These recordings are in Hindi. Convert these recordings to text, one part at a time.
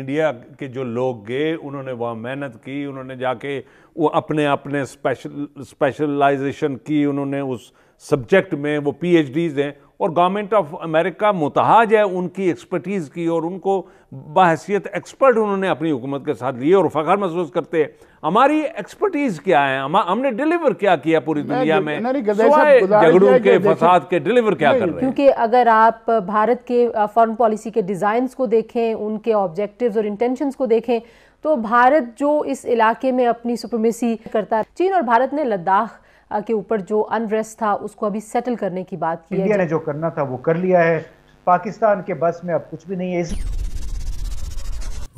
इंडिया के जो लोग गए उन्होंने वहाँ मेहनत की उन्होंने जाके वो अपने अपने स्पेशल स्पेशलाइजेशन की उन्होंने उस सब्जेक्ट में वो पीएचडीज हैं और गवर्नमेंट ऑफ अमेरिका मुतहाज है उनकी एक्सपर्टीज़ की और उनको बहसीत एक्सपर्ट उन्होंने अपनी हुकूमत के साथ लिए और फ़खर महसूस करते हैं हमारी एक्सपर्टीज़ क्या है हम, हमने डिलीवर क्या किया पूरी दुनिया में झगड़ों के फसाद के डिलीवर क्या कर रहे हैं क्योंकि अगर आप भारत के फॉरेन पॉलिसी के डिज़ाइन को देखें उनके ऑब्जेक्टिव और इंटेंशन को देखें तो भारत जो इस इलाके में अपनी सुप्रमेसी करता है चीन और भारत ने लद्दाख के ऊपर जो अनरेस्ट था उसको अभी सेटल करने की बात की इंडिया ने जो करना था वो कर लिया है पाकिस्तान के बस में अब कुछ भी नहीं है इस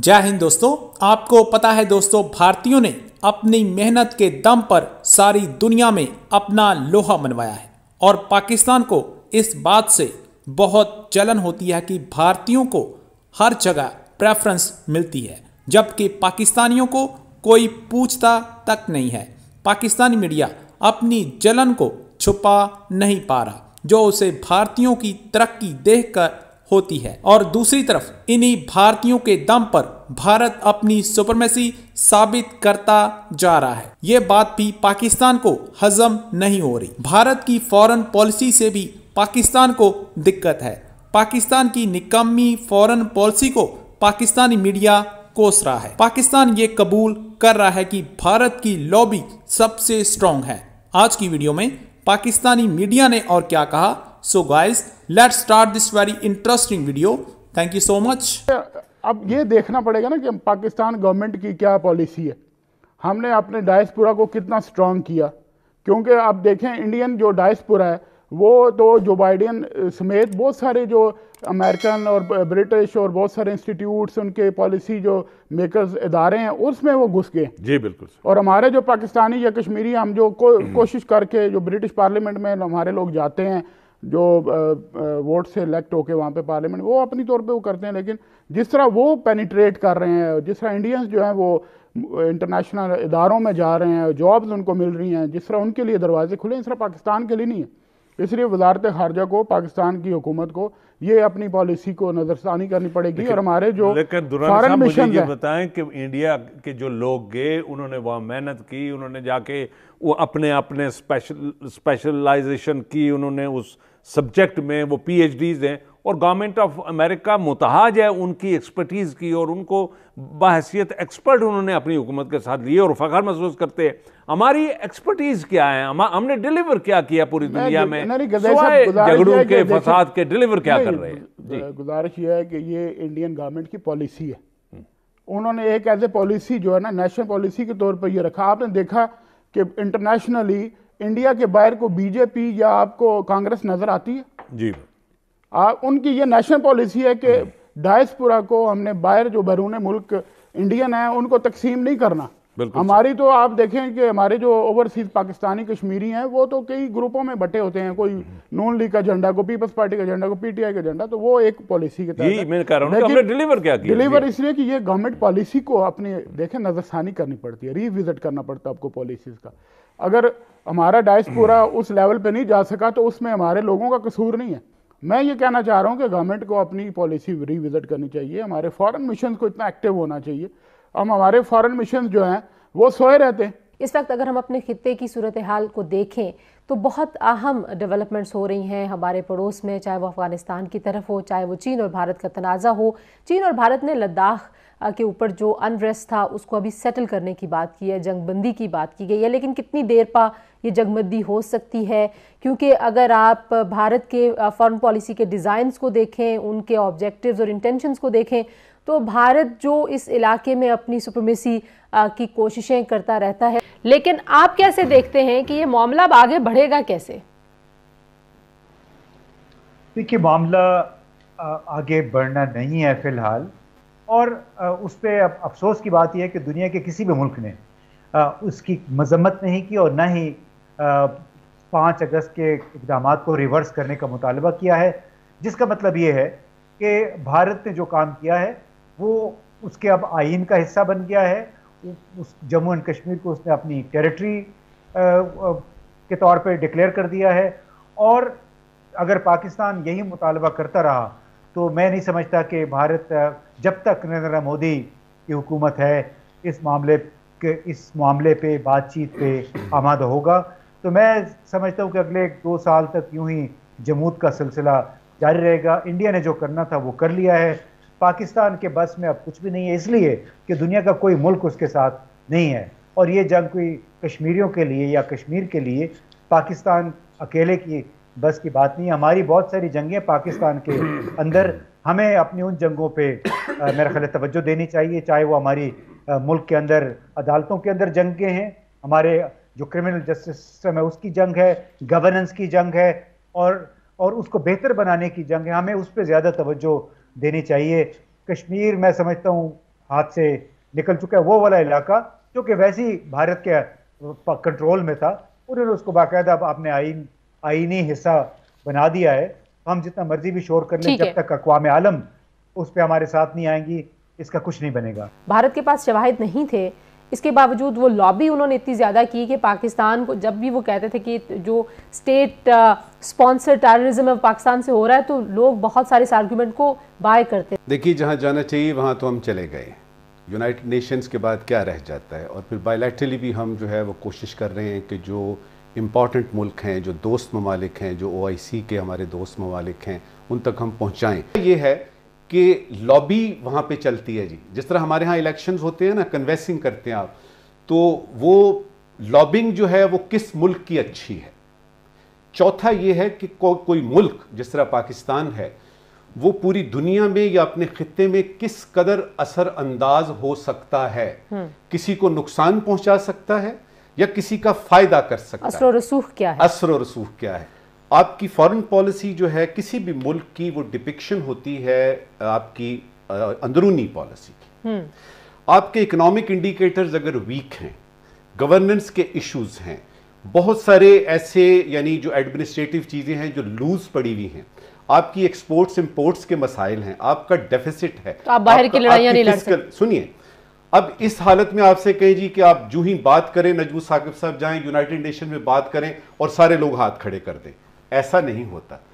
जय हिंद दोस्तों आपको पता है दोस्तों भारतीयों ने अपनी मेहनत के दम पर सारी दुनिया में अपना लोहा मनवाया है और पाकिस्तान को इस बात से बहुत जलन होती है कि भारतीयों को हर जगह प्रेफरेंस मिलती है जबकि पाकिस्तानियों को कोई पूछता तक नहीं है पाकिस्तानी मीडिया अपनी जलन को छुपा नहीं पा रहा जो उसे भारतीयों की तरक्की देखकर होती है और दूसरी तरफ इन्हीं भारतीयों के दम पर भारत अपनी सुपरमेसी साबित करता जा रहा है ये बात भी पाकिस्तान को हजम नहीं हो रही भारत की फॉरेन पॉलिसी से भी पाकिस्तान को दिक्कत है पाकिस्तान की निकम्मी फॉरेन पॉलिसी को पाकिस्तानी मीडिया कोस रहा है पाकिस्तान ये कबूल कर रहा है कि भारत की लॉबी सबसे स्ट्रांग है आज की वीडियो में पाकिस्तानी मीडिया ने और क्या कहा so guys let start this very interesting video thank you so much अब ये देखना पड़ेगा ना कि पाकिस्तान गवर्नमेंट की क्या पॉलिसी है हमने अपने डायसपुरा को कितना स्ट्रांग किया क्योंकि आप देखें इंडियन जो डायसपुरा है वो तो जो बाइडेन समेत बहुत सारे जो अमेरिकन और ब्रिटिश और बहुत सारे इंस्टीट्यूट्स उनके पॉलिसी जो मेकर्स इदारे हैं उसमें वो घुस गए जी बिल्कुल और हमारे जो पाकिस्तानी या कश्मीरी हम जो को, हम्म। कोशिश करके जो ब्रिटिश पार्लियामेंट में हमारे लोग जाते हैं जो वोट से इलेक्ट होके वहाँ पे पार्लियामेंट वो अपनी तौर पे वो करते हैं लेकिन जिस तरह वो पेनिट्रेट कर रहे हैं जिस तरह इंडियंस जो हैं वो इंटरनेशनल इदारों में जा रहे हैं जॉब्स उनको मिल रही हैं जिस तरह उनके लिए दरवाजे खुले इस तरह पाकिस्तान के लिए नहीं है इसलिए वजारत खारजा को पाकिस्तान की हुकूमत को ये अपनी पॉलिसी को नज़रसानी करनी पड़ेगी और हमारे जो फॉरन मिशन ये बताएं कि इंडिया के जो लोग गए उन्होंने वहाँ मेहनत की उन्होंने जाके वो अपने अपने स्पेशल स्पेशलाइजेशन की उन्होंने उस सब्जेक्ट में वो पी एच डीज हैं और गवर्नमेंट ऑफ अमेरिका मुतहाज है उनकी एक्सपर्टीज़ की और उनको बहसीत एक्सपर्ट उन्होंने अपनी हुकूमत के साथ लिए और फ़खर महसूस करते हैं हमारी एक्सपर्टीज़ क्या है हम, हमने डिलीवर क्या किया पूरी दुनिया में झगड़ों के फसाद के डिलीवर क्या कर रहे हैं गुजारिश यह है कि ये इंडियन गवर्नमेंट की पॉलिसी है उन्होंने एक एज ए पॉलिसी जो है ना नेशनल पॉलिसी के तौर पर ये रखा आपने देखा कि इंटरनेशनली इंडिया के बाहर को बीजेपी या आपको कांग्रेस नज़र आती है जी आ, उनकी ये नेशनल पॉलिसी है कि डायसपुरा हम्म। को हमने बाहर जो बैरून मुल्क इंडियन है उनको तकसीम नहीं करना हमारी तो आप देखें कि हमारे जो ओवरसीज पाकिस्तानी कश्मीरी हैं वो तो कई ग्रुपों में बटे होते हैं कोई हम्म। नून लीग का झंडा को पीपल्स पार्टी का झंडा को पीटीआई का झंडा तो वो एक पॉलिसी के तहत डिलीवर क्या किया डिलीवर इसलिए कि ये गवर्नमेंट पॉलिसी को अपने देखें नजरसानी करनी पड़ती है रिविजिट करना पड़ता है आपको पॉलिसीज का अगर हमारा डाइस पूरा हम्म। उस लेवल पे नहीं जा सका तो उसमें हमारे लोगों का कसूर नहीं है मैं ये कहना चाह रहा हूँ कि गवर्नमेंट को अपनी पॉलिसी रिविजिट करनी चाहिए हमारे फॉरेन मिशन को इतना एक्टिव होना चाहिए हम हमारे फॉरेन मिशन जो हैं वो सोए रहते हैं इस वक्त अगर हम अपने खत्े की सूरत हाल को देखें तो बहुत अहम डेवलपमेंट्स हो रही हैं हमारे पड़ोस में चाहे वो अफ़गानिस्तान की तरफ हो चाहे वो चीन और भारत का तनाज़ा हो चीन और भारत ने लद्दाख के ऊपर जो अनरेस्ट था उसको अभी सेटल करने की बात की है जंगबंदी की बात की गई है लेकिन कितनी देर पा ये जंगबंदी हो सकती है क्योंकि अगर आप भारत के फॉरेन पॉलिसी के डिज़ाइंस को देखें उनके ऑब्जेक्टिव्स और इंटेंशंस को देखें तो भारत जो इस इलाके में अपनी सुप्रमेसी की कोशिशें करता रहता है लेकिन आप कैसे देखते हैं कि ये मामला अब आगे बढ़ेगा कैसे देखिए मामला आगे बढ़ना नहीं है फिलहाल और उस पर अफसोस की बात यह है कि दुनिया के किसी भी मुल्क ने उसकी मजम्मत नहीं की और ना ही पाँच अगस्त के इकदाम को रिवर्स करने का मुतालबा किया है जिसका मतलब ये है कि भारत ने जो काम किया है वो उसके अब आइन का हिस्सा बन गया है उस जम्मू एंड कश्मीर को उसने अपनी टेरिटरी के तौर पे डिक्लेयर कर दिया है और अगर पाकिस्तान यही मुतालबा करता रहा तो मैं नहीं समझता कि भारत जब तक नरेंद्र मोदी की हुकूमत है इस मामले के इस मामले पे बातचीत पे आमादा होगा तो मैं समझता हूँ कि अगले दो साल तक यूं ही जमूत का सिलसिला जारी रहेगा इंडिया ने जो करना था वो कर लिया है पाकिस्तान के बस में अब कुछ भी नहीं है इसलिए कि दुनिया का कोई मुल्क उसके साथ नहीं है और ये जंग कोई कश्मीरियों के लिए या कश्मीर के लिए पाकिस्तान अकेले की बस की बात नहीं है हमारी बहुत सारी जंगें पाकिस्तान के अंदर हमें अपनी उन जंगों पे मेरा ख्याल तवज्जो देनी चाहिए चाहे वो हमारी मुल्क के अंदर अदालतों के अंदर जंगें हैं हमारे जो क्रिमिनल जस्टिस सिस्टम है उसकी जंग है गवर्नेंस की जंग है और और उसको बेहतर बनाने की जंग है हमें उस पर ज़्यादा तवज्जो देनी चाहिए कश्मीर मैं समझता हूँ हाथ से निकल चुका है वो वाला इलाका जो कि वैसे ही भारत के कंट्रोल में था उन्होंने उसको बाकायदा आपने आइन आइनी हिस्सा बना दिया है हम जितना मर्जी भी शोर कर लें जब तक अकवाम आलम उस पर हमारे साथ नहीं आएंगी इसका कुछ नहीं बनेगा भारत के पास शवाहिद नहीं थे इसके बावजूद वो लॉबी उन्होंने इतनी ज़्यादा की कि पाकिस्तान को जब भी वो कहते थे कि जो स्टेट स्पॉन्सर टेररिज्म है पाकिस्तान से हो रहा है तो लोग बहुत सारे इस आर्ग्यूमेंट को बाय करते हैं देखिए जहाँ जाना चाहिए वहाँ तो हम चले गए यूनाइटेड नेशंस के बाद क्या रह जाता है और फिर बायलैटरली भी हम जो है वो कोशिश कर रहे हैं कि जो इम्पॉर्टेंट मुल्क हैं जो दोस्त ममालिक हैं जो ओ के हमारे दोस्त ममालिक हैं उन तक हम पहुँचाएँ ये है कि लॉबी वहाँ पे चलती है जी जिस तरह हमारे यहाँ इलेक्शन होते हैं ना कन्वेसिंग करते हैं आप तो वो लॉबिंग जो है वो किस मुल्क की अच्छी है चौथा ये है कि को, कोई मुल्क जिस तरह पाकिस्तान है वो पूरी दुनिया में या अपने खत्े में किस कदर असरअंदाज हो सकता है हम्म। किसी को नुकसान पहुंचा सकता है या किसी का फायदा कर सकता है असर रसूख क्या है असर रसूख क्या है आपकी फॉरेन पॉलिसी जो है किसी भी मुल्क की वो डिपिक्शन होती है आपकी अंदरूनी पॉलिसी की हम्म। आपके इकोनॉमिक इंडिकेटर्स अगर वीक हैं गवर्नेंस के इश्यूज हैं बहुत सारे ऐसे यानी जो एडमिनिस्ट्रेटिव चीज़ें हैं जो लूज पड़ी हुई हैं आपकी एक्सपोर्ट्स इम्पोर्ट्स के मसाइल हैं आपका डेफिसिट है तो आप बाहर की लड़ाइयां नहीं लड़ सकते सुनिए अब इस हालत में आपसे कहें जी कि आप जू ही बात करें नजबू साकिब साहब जाएं यूनाइटेड नेशन में बात करें और सारे लोग हाथ खड़े कर दें ऐसा नहीं होता